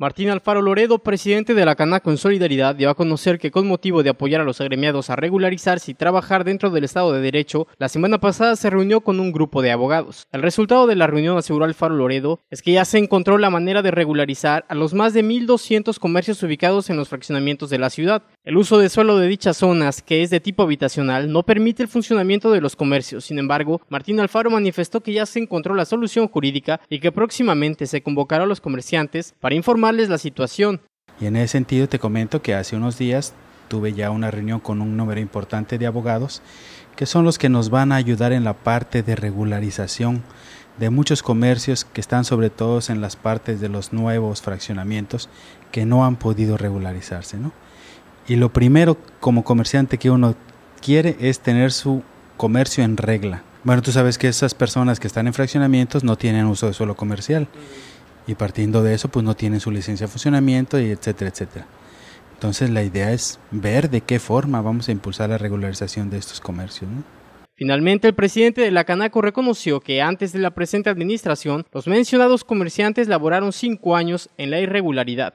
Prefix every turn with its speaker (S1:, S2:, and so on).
S1: Martín Alfaro Loredo, presidente de la Canaco en Solidaridad, dio a conocer que con motivo de apoyar a los agremiados a regularizarse y trabajar dentro del Estado de Derecho, la semana pasada se reunió con un grupo de abogados. El resultado de la reunión, aseguró Alfaro Loredo, es que ya se encontró la manera de regularizar a los más de 1.200 comercios ubicados en los fraccionamientos de la ciudad. El uso de suelo de dichas zonas, que es de tipo habitacional, no permite el funcionamiento de los comercios. Sin embargo, Martín Alfaro manifestó que ya se encontró la solución jurídica y que próximamente se convocará a los comerciantes para informar es la situación.
S2: Y en ese sentido te comento que hace unos días tuve ya una reunión con un número importante de abogados que son los que nos van a ayudar en la parte de regularización de muchos comercios que están sobre todo en las partes de los nuevos fraccionamientos que no han podido regularizarse. ¿no? Y lo primero como comerciante que uno quiere es tener su comercio en regla. Bueno, tú sabes que esas personas que están en fraccionamientos no tienen uso de suelo comercial y partiendo de eso pues no tienen su licencia de funcionamiento y etcétera, etcétera. Entonces la idea es ver de qué forma vamos a impulsar la regularización de estos comercios.
S1: Finalmente, el presidente de la Canaco reconoció que antes de la presente administración, los mencionados comerciantes laboraron cinco años en la irregularidad.